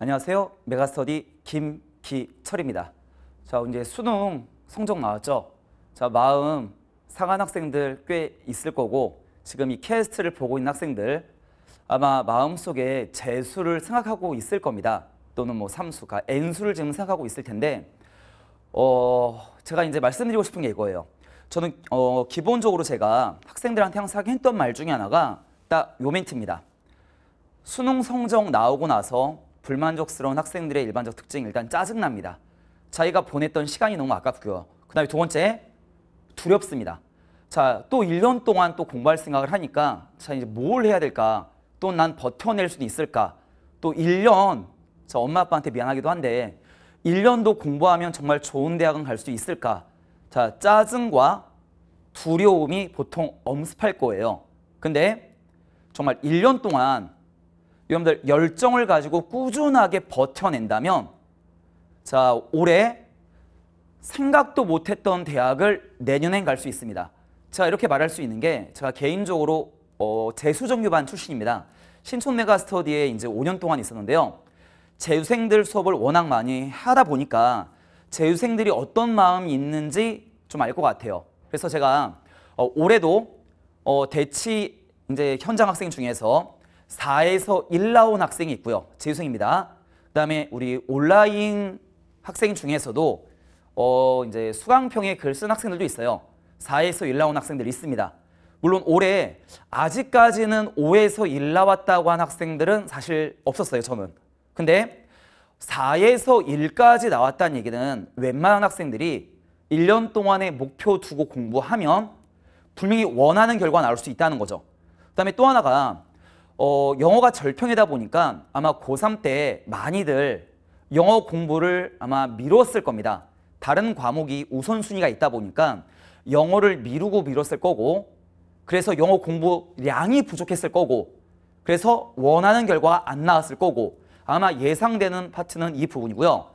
안녕하세요. 메가스터디 김기철입니다. 자, 이제 수능 성적 나왔죠? 자, 마음 상한 학생들 꽤 있을 거고 지금 이 캐스트를 보고 있는 학생들 아마 마음속에 재수를 생각하고 있을 겁니다. 또는 뭐 삼수가 N수를 지금 생각하고 있을 텐데 어, 제가 이제 말씀드리고 싶은 게 이거예요. 저는 어, 기본적으로 제가 학생들한테 항상 했던 말 중에 하나가 딱 요 멘트입니다. 수능 성적 나오고 나서 불만족스러운 학생들의 일반적 특징 일단 짜증납니다. 자기가 보냈던 시간이 너무 아깝고요. 그 다음에 두 번째 두렵습니다. 자, 또 1년 동안 또 공부할 생각을 하니까 자, 이제 뭘 해야 될까? 또 난 버텨낼 수도 있을까? 또 1년, 자, 엄마 아빠한테 미안하기도 한데 1년도 공부하면 정말 좋은 대학은 갈 수 있을까? 자, 짜증과 두려움이 보통 엄습할 거예요. 근데 정말 1년 동안 여러분들 열정을 가지고 꾸준하게 버텨낸다면 자 올해 생각도 못했던 대학을 내년엔 갈 수 있습니다. 자 이렇게 말할 수 있는 게 제가 개인적으로 어, 재수정규반 출신입니다. 신촌 메가스터디에 이제 5년 동안 있었는데요. 재수생들 수업을 워낙 많이 하다 보니까 재수생들이 어떤 마음이 있는지 좀 알 것 같아요. 그래서 제가 어, 올해도 어, 대치 이제 현장 학생 중에서 4에서 1 나온 학생이 있고요. 재수생입니다. 그다음에 우리 온라인 학생 중에서도 어 이제 수강평에 글 쓴 학생들도 있어요. 4에서 1 나온 학생들 있습니다. 물론 올해 아직까지는 5에서 1 나왔다고 한 학생들은 사실 없었어요. 저는. 근데 4에서 1까지 나왔다는 얘기는 웬만한 학생들이 1년 동안의 목표 두고 공부하면 분명히 원하는 결과 나올 수 있다는 거죠. 그 다음에 또 하나가 어, 영어가 절평이다 보니까 아마 고3 때 많이들 영어 공부를 아마 미뤘을 겁니다. 다른 과목이 우선순위가 있다 보니까 영어를 미루고 미뤘을 거고 그래서 영어 공부량이 부족했을 거고 그래서 원하는 결과가 안 나왔을 거고 아마 예상되는 파트는 이 부분이고요.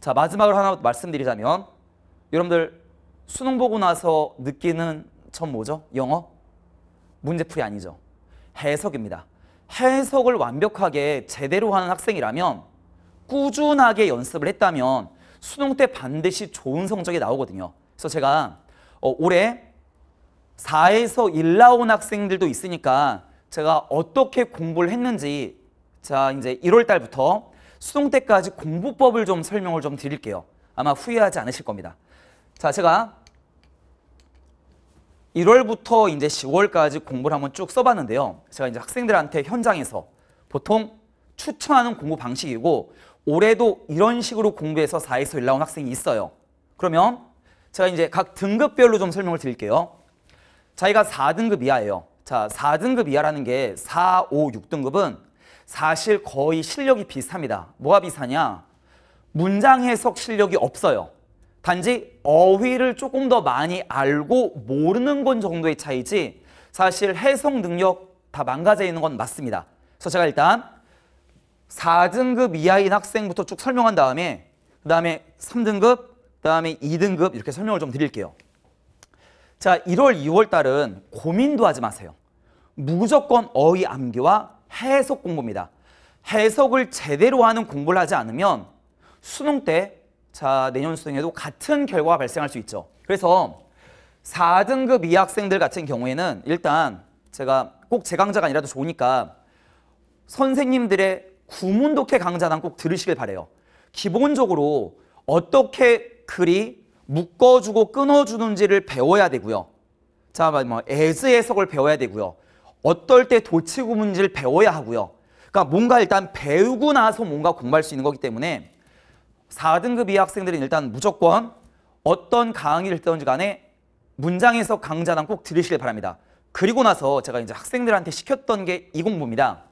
자 마지막으로 하나 말씀드리자면 여러분들 수능 보고 나서 느끼는 전 뭐죠? 영어? 문제풀이 아니죠. 해석입니다. 해석을 완벽하게 제대로 하는 학생이라면 꾸준하게 연습을 했다면 수능 때 반드시 좋은 성적이 나오거든요. 그래서 제가 어, 올해 4에서 1 나온 학생들도 있으니까 제가 어떻게 공부를 했는지 자 이제 1월 달부터 수능 때까지 공부법을 좀 설명을 좀 드릴게요. 아마 후회하지 않으실 겁니다. 자 제가 1월부터 이제 10월까지 공부를 한번 쭉 써봤는데요. 제가 이제 학생들한테 현장에서 보통 추천하는 공부 방식이고 올해도 이런 식으로 공부해서 4에서 1 나온 학생이 있어요. 그러면 제가 이제 각 등급별로 좀 설명을 드릴게요. 자기가 4등급 이하예요. 자, 4등급 이하라는 게 4, 5, 6등급은 사실 거의 실력이 비슷합니다. 뭐가 비슷하냐? 문장 해석 실력이 없어요. 단지 어휘를 조금 더 많이 알고 모르는 건 정도의 차이지 사실 해석 능력 다 망가져 있는 건 맞습니다. 그래서 제가 일단 4등급 이하인 학생부터 쭉 설명한 다음에 그 다음에 3등급, 그 다음에 2등급 이렇게 설명을 좀 드릴게요. 자, 1월, 2월 달은 고민도 하지 마세요. 무조건 어휘 암기와 해석 공부입니다. 해석을 제대로 하는 공부를 하지 않으면 수능 때 자, 내년 수능에도 같은 결과가 발생할 수 있죠. 그래서 4등급 이 학생들 같은 경우에는 일단 제가 꼭 제 강좌가 아니라도 좋으니까 선생님들의 구문독해 강좌는 꼭 들으시길 바래요. 기본적으로 어떻게 글이 묶어주고 끊어주는지를 배워야 되고요. 자, 뭐 에즈 뭐, 해석을 배워야 되고요. 어떨 때 도치구문지를 배워야 하고요. 그러니까 뭔가 일단 배우고 나서 뭔가 공부할 수 있는 거기 때문에 4등급 이하 학생들은 일단 무조건 어떤 강의를 듣던지 간에 문장에서 강좌는꼭 들으시길 바랍니다. 그리고 나서 제가 이제 학생들한테 시켰던 게 이 공부입니다.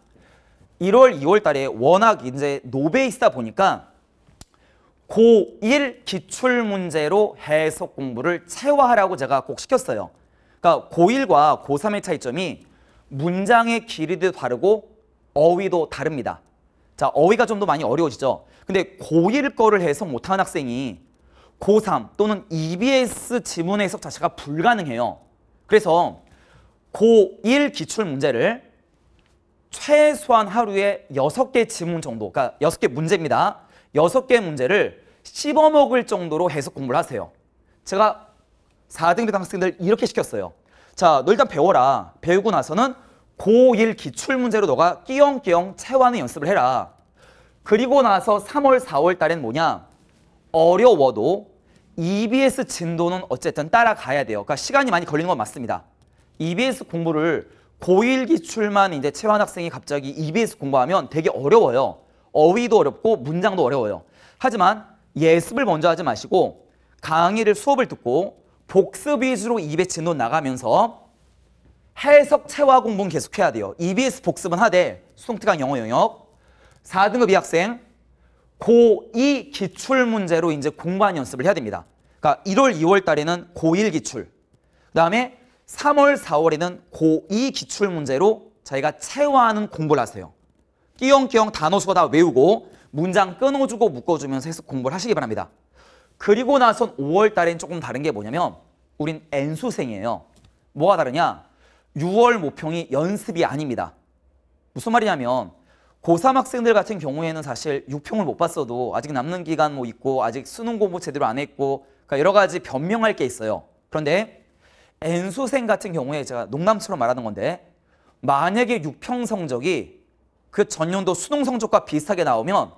1월, 2월 달에 워낙 이제 노베이스다 보니까 고1 기출문제로 해석 공부를 체화하라고 제가 꼭 시켰어요. 그러니까 고1과 고3의 차이점이 문장의 길이도 다르고 어휘도 다릅니다. 자, 어휘가 좀 더 많이 어려워지죠. 근데 고1 거를 해석 못한 학생이 고3 또는 EBS 지문 해석 자체가 불가능해요. 그래서 고1 기출 문제를 최소한 하루에 여섯 개 지문 정도, 그러니까 여섯 개 문제입니다. 여섯 개 문제를 씹어먹을 정도로 해석 공부를 하세요. 제가 4등급 학생들 이렇게 시켰어요. 자, 너 일단 배워라. 배우고 나서는 고1 기출문제로 너가 끼영끼영 채화하는 연습을 해라. 그리고 나서 3월, 4월 달엔 뭐냐? 어려워도 EBS 진도는 어쨌든 따라가야 돼요. 그러니까 시간이 많이 걸리는 건 맞습니다. EBS 공부를 고1 기출만 이제 채환 학생이 갑자기 EBS 공부하면 되게 어려워요. 어휘도 어렵고 문장도 어려워요. 하지만 예습을 먼저 하지 마시고 강의를 수업을 듣고 복습 위주로 입에 e 진도 나가면서 해석 체화 공부는 계속해야 돼요. EBS 복습은 하되 수동 특강 영어 영역 4등급 2학생 고2 기출 문제로 이제 공부한 연습을 해야 됩니다. 그러니까 1월, 2월 달에는 고1 기출 그다음에 3월, 4월에는 고2 기출 문제로 자기가 체화하는 공부를 하세요. 끼영끼영 단어 수가 다 외우고 문장 끊어주고 묶어주면서 해석 공부를 하시기 바랍니다. 그리고 나선 5월 달엔 조금 다른 게 뭐냐면 우린 N수생이에요. 뭐가 다르냐? 6월 모평이 연습이 아닙니다. 무슨 말이냐면 고3 학생들 같은 경우에는 사실 6평을 못 봤어도 아직 남는 기간 뭐 있고 아직 수능 공부 제대로 안 했고 그러니까 여러 가지 변명할 게 있어요. 그런데 N수생 같은 경우에 제가 농담처럼 말하는 건데 만약에 6평 성적이 그 전년도 수능 성적과 비슷하게 나오면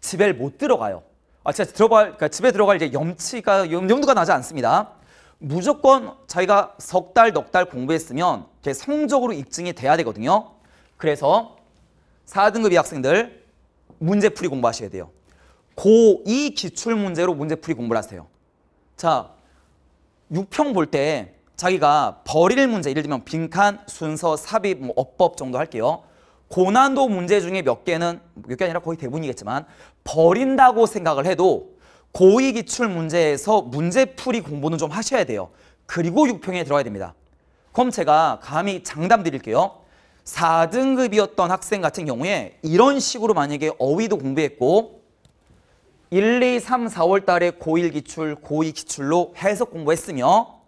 집에 못 들어가요. 아, 제가 들어갈, 그러니까 집에 들어갈 염치가, 염두가 나지 않습니다. 무조건 자기가 석 달, 넉 달 공부했으면 그게 성적으로 입증이 돼야 되거든요. 그래서 4등급 이 학생들 문제풀이 공부하셔야 돼요. 고2 기출문제로 문제풀이 공부를 하세요. 자, 6평 볼 때 자기가 버릴 문제, 예를 들면 빈칸, 순서, 삽입, 뭐 어법 정도 할게요. 고난도 문제 중에 몇 개는, 몇 개 아니라 거의 대부분이겠지만 버린다고 생각을 해도 고위 기출 문제에서 문제풀이 공부는 좀 하셔야 돼요. 그리고 6평에 들어야 됩니다. 그럼 제가 감히 장담 드릴게요. 4등급이었던 학생 같은 경우에 이런 식으로 만약에 어휘도 공부했고 1, 2, 3, 4월 달에 고1 기출, 고2 기출로 해석 공부했으며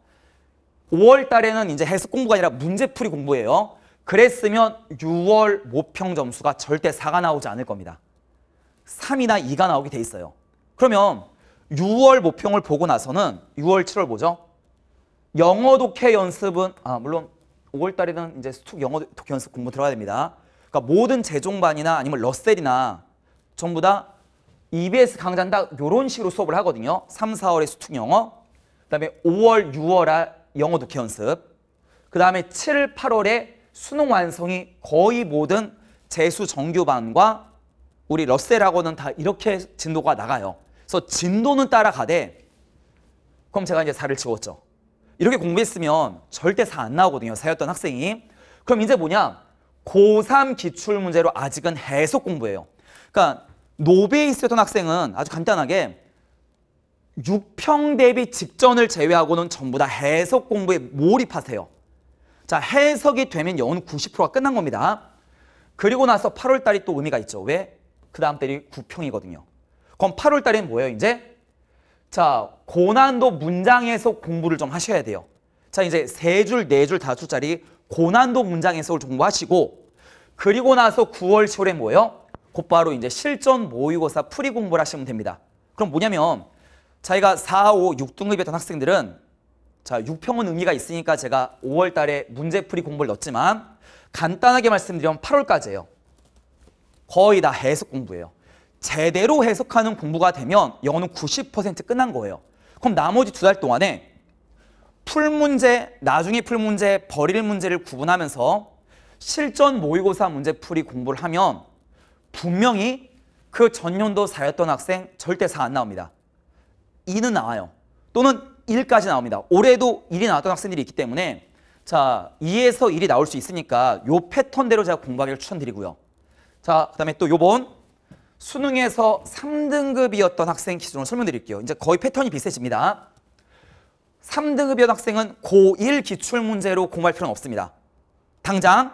5월 달에는 이제 해석 공부가 아니라 문제풀이 공부예요. 그랬으면 6월 모평 점수가 절대 4가 나오지 않을 겁니다. 3이나 2가 나오게 돼 있어요. 그러면 6월 모평을 보고 나서는 6월, 7월 보죠 영어 독해 연습은 아 물론 5월 달에는 이제 스툭 영어 독해 연습 공부 들어가야 됩니다. 그러니까 모든 재종반이나 아니면 러셀이나 전부 다 EBS 강좌는 다런 식으로 수업을 하거든요. 3, 4월에 수특 영어, 그다음에 5월, 6월에 아 영어 독해 연습, 그다음에 7, 8월에 수능 완성이 거의 모든 재수 정규반과 우리 러셀하고는 다 이렇게 진도가 나가요. 그래서 진도는 따라가되 그럼 제가 이제 4를 집었죠. 이렇게 공부했으면 절대 4 안 나오거든요. 4였던 학생이. 그럼 이제 뭐냐? 고3 기출문제로 아직은 해석 공부해요 그러니까 노베이스였던 학생은 아주 간단하게 6평 대비 직전을 제외하고는 전부 다 해석 공부에 몰입하세요. 자, 해석이 되면 영어는 90%가 끝난 겁니다. 그리고 나서 8월 달이 또 의미가 있죠. 왜? 그 다음 달이 9평이거든요. 그럼 8월 달엔 뭐예요, 이제? 자, 고난도 문장에서 공부를 좀 하셔야 돼요. 자, 이제 세 줄, 네 줄, 다섯 줄짜리 고난도 문장에서 공부하시고 그리고 나서 9월, 10월에 뭐예요? 곧바로 이제 실전 모의고사 풀이 공부를 하시면 됩니다. 그럼 뭐냐면 자기가 4, 5, 6등급이었던 학생들은 자, 6평은 의미가 있으니까 제가 5월 달에 문제 풀이 공부를 넣었지만 간단하게 말씀드리면 8월까지예요. 거의 다 해석 공부예요. 제대로 해석하는 공부가 되면 영어는 90% 끝난 거예요. 그럼 나머지 두 달 동안에 풀 문제, 나중에 풀 문제, 버릴 문제를 구분하면서 실전 모의고사 문제 풀이 공부를 하면 분명히 그 전년도 4였던 학생 절대 4 안 나옵니다. 2는 나와요. 또는 1까지 나옵니다. 올해도 1이 나왔던 학생들이 있기 때문에 자 2에서 1이 나올 수 있으니까 요 패턴대로 제가 공부하기를 추천드리고요. 자, 그 다음에 또 요번 수능에서 3등급이었던 학생 기준으로 설명드릴게요. 이제 거의 패턴이 비슷해집니다. 3등급이었던 학생은 고1 기출문제로 공부할 필요는 없습니다. 당장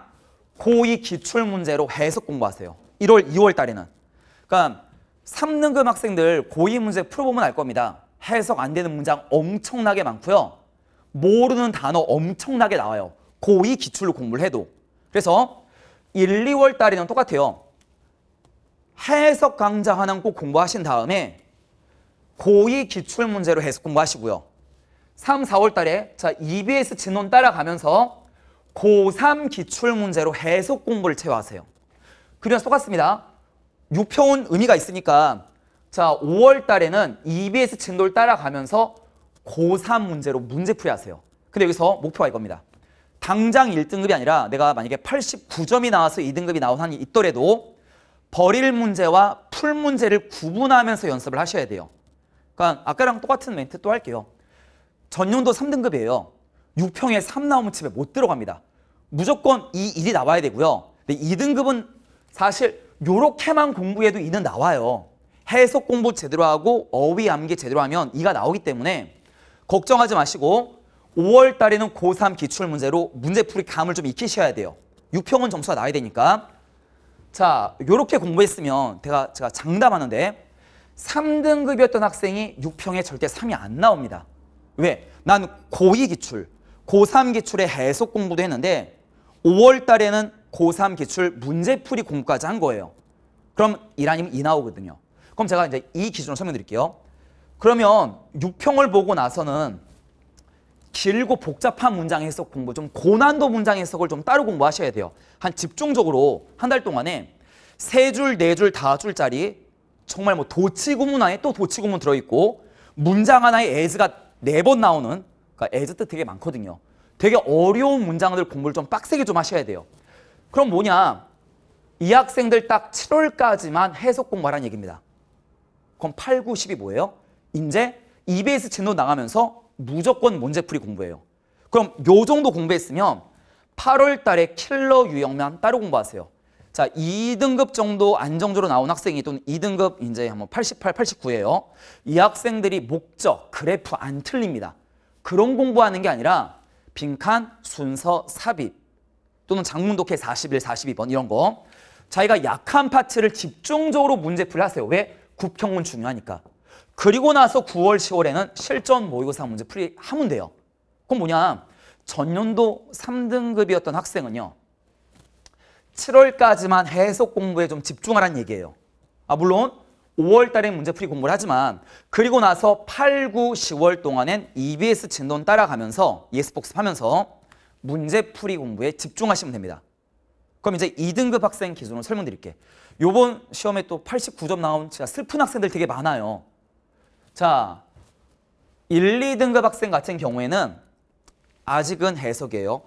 고2 기출문제로 해석 공부하세요. 1월, 2월 달에는. 그러니까 3등급 학생들 고2 문제 풀어보면 알 겁니다. 해석 안 되는 문장 엄청나게 많고요. 모르는 단어 엄청나게 나와요. 고2 기출로 공부를 해도. 그래서 1, 2월 달에는 똑같아요. 해석 강좌 하나는 꼭 공부하신 다음에 고2 기출문제로 해석 공부하시고요. 3, 4월 달에 자 EBS 진원 따라가면서 고3 기출문제로 해석 공부를 채워하세요. 그래서 똑같습니다. 6표온 의미가 있으니까 자 5월 달에는 EBS 진도를 따라가면서 고3 문제로 문제풀이 하세요. 근데 여기서 목표가 이겁니다. 당장 1등급이 아니라 내가 만약에 89점이 나와서 2등급이 나온 한이 있더라도 버릴 문제와 풀 문제를 구분하면서 연습을 하셔야 돼요. 그러니까 아까랑 똑같은 멘트 또 할게요. 전년도 3등급이에요. 6평에 3 나오면 집에 못 들어갑니다. 무조건 이 1이 나와야 되고요. 근데 2등급은 사실 요렇게만 공부해도 2는 나와요. 해석 공부 제대로 하고 어휘 암기 제대로 하면 2가 나오기 때문에 걱정하지 마시고 5월 달에는 고3 기출문제로 문제풀이 감을 좀 익히셔야 돼요. 6평은 점수가 나야 와 되니까 자, 요렇게 공부했으면 제가, 제가 장담하는데 3등급이었던 학생이 6평에 절대 3이 안 나옵니다. 왜? 난 고2 기출, 고3 기출에 해석 공부도 했는데 5월 달에는 고3 기출 문제풀이 공부까지 한 거예요. 그럼 1 아니면 2 나오거든요. 그럼 제가 이제 이 기준으로 설명드릴게요. 그러면 6평을 보고 나서는 길고 복잡한 문장 해석 공부, 좀 고난도 문장 해석을 좀 따로 공부하셔야 돼요. 한 집중적으로 한 달 동안에 세 줄, 네 줄, 다 줄짜리 정말 뭐 도치구문 안에 또 도치구문 들어있고 문장 하나에 에즈가네 번 나오는 그러니까 에즈 뜻 되게 많거든요. 되게 어려운 문장들 공부를 좀 빡세게 좀 하셔야 돼요. 그럼 뭐냐? 이 학생들 딱 7월까지만 해석 공부하라는 얘기입니다. 그럼 8, 9, 10이 뭐예요? 이제 EBS 진로 나가면서 무조건 문제풀이 공부해요. 그럼 요 정도 공부했으면 8월 달에 킬러 유형만 따로 공부하세요. 자, 2등급 정도 안정적으로 나온 학생이 또는 2등급 이제 한번 88, 89예요. 이 학생들이 목적, 그래프 안 틀립니다. 그런 공부하는 게 아니라 빈칸, 순서, 삽입 또는 장문독해 41, 42번 이런 거 자기가 약한 파트를 집중적으로 문제풀이 하세요. 왜? 구평문 중요하니까. 그리고 나서 9월, 10월에는 실전 모의고사 문제 풀이하면 돼요. 그건 뭐냐. 전년도 3등급이었던 학생은요. 7월까지만 해석 공부에 좀 집중하라는 얘기예요. 아 물론 5월 달에 문제 풀이 공부를 하지만 그리고 나서 8, 9, 10월 동안엔 EBS 진도는 따라가면서 예습 e 복습하면서 문제 풀이 공부에 집중하시면 됩니다. 그럼 이제 2등급 학생 기준으로 설명드릴게. 요번 시험에 또 89점 나온 진짜 슬픈 학생들 되게 많아요. 자, 1, 2등급 학생 같은 경우에는 아직은 해석이에요.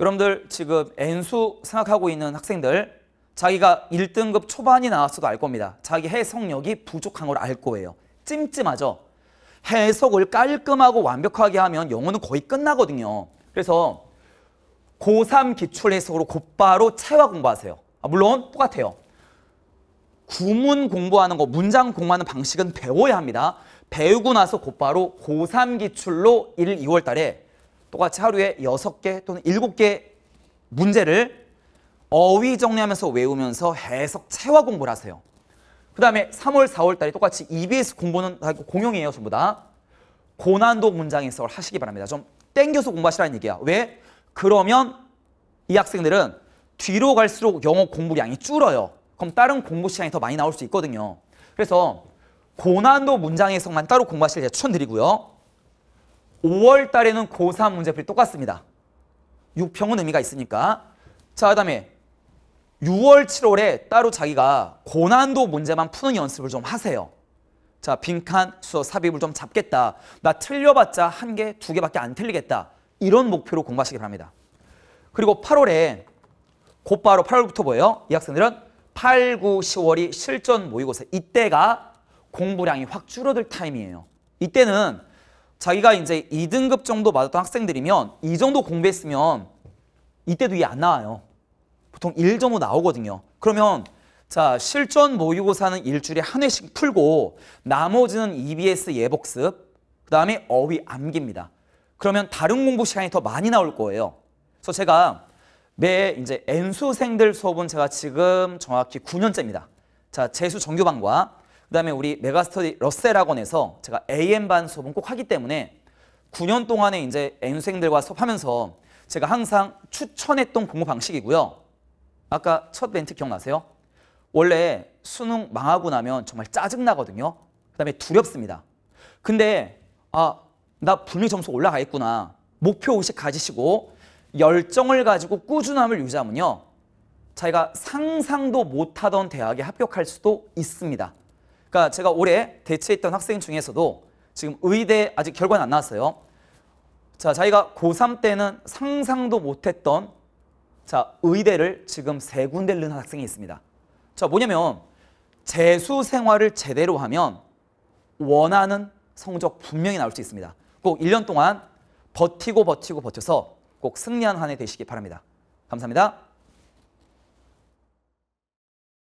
여러분들 지금 N수 생각하고 있는 학생들 자기가 1등급 초반이 나왔어도 알 겁니다. 자기 해석력이 부족한 걸 알 거예요. 찜찜하죠? 해석을 깔끔하고 완벽하게 하면 영어는 거의 끝나거든요. 그래서 고3 기출 해석으로 곧바로 체화 공부하세요. 아, 물론 똑같아요. 구문 공부하는 거, 문장 공부하는 방식은 배워야 합니다. 배우고 나서 곧바로 고3 기출로 1, 2월 달에 똑같이 하루에 6개 또는 7개 문제를 어휘 정리하면서 외우면서 해석 체화 공부를 하세요. 그 다음에 3월, 4월 달에 똑같이 EBS 공부는 공용이에요, 전부 다. 고난도 문장 해석을 하시기 바랍니다. 좀 땡겨서 공부하시라는 얘기야. 왜? 그러면 이 학생들은 뒤로 갈수록 영어 공부량이 줄어요. 그럼 다른 공부 시간이 더 많이 나올 수 있거든요. 그래서 고난도 문장 에서만 따로 공부하실 때 추천드리고요. 5월 달에는 고3 문제풀이 똑같습니다. 6평은 의미가 있으니까. 자, 그 다음에 6월, 7월에 따로 자기가 고난도 문제만 푸는 연습을 좀 하세요. 자, 빈칸, 수어, 삽입을 좀 잡겠다. 나 틀려봤자 한 개, 두 개밖에 안 틀리겠다. 이런 목표로 공부하시기 바랍니다. 그리고 8월에 곧바로 8월부터 뭐예요? 이 학생들은 8, 9, 10월이 실전 모의고사. 이때가 공부량이 확 줄어들 타임이에요. 이때는 자기가 이제 2등급 정도 맞았던 학생들이면 이 정도 공부했으면 이때도 이게안 나와요. 보통 1.5 나오거든요. 그러면 자 실전 모의고사는 일주일에 한 회씩 풀고 나머지는 EBS 예복습 그 다음에 어휘 암기입니다. 그러면 다른 공부 시간이 더 많이 나올 거예요. 그래서 제가 매 이제 N수생들 수업은 제가 지금 정확히 9년째입니다. 자 재수 정규반과 그 다음에 우리 메가스터디 러셀학원에서 제가 AM반 수업은 꼭 하기 때문에 9년 동안에 이제 N생들과 수업하면서 제가 항상 추천했던 공부 방식이고요. 아까 첫 멘트 기억나세요? 원래 수능 망하고 나면 정말 짜증나거든요. 그 다음에 두렵습니다. 근데 아, 나 분리 점수 올라가겠구나. 목표 의식 가지시고 열정을 가지고 꾸준함을 유지하면요. 자기가 상상도 못하던 대학에 합격할 수도 있습니다. 그러니까 제가 올해 대체했던 학생 중에서도 지금 의대 아직 결과는 안 나왔어요. 자, 자기가 고3 때는 상상도 못했던 자, 의대를 지금 세 군데를 넣은 학생이 있습니다. 자, 뭐냐면 재수 생활을 제대로 하면 원하는 성적 분명히 나올 수 있습니다. 꼭 1년 동안 버티고 버티고 버텨서 꼭 승리한 한해 되시기 바랍니다. 감사합니다.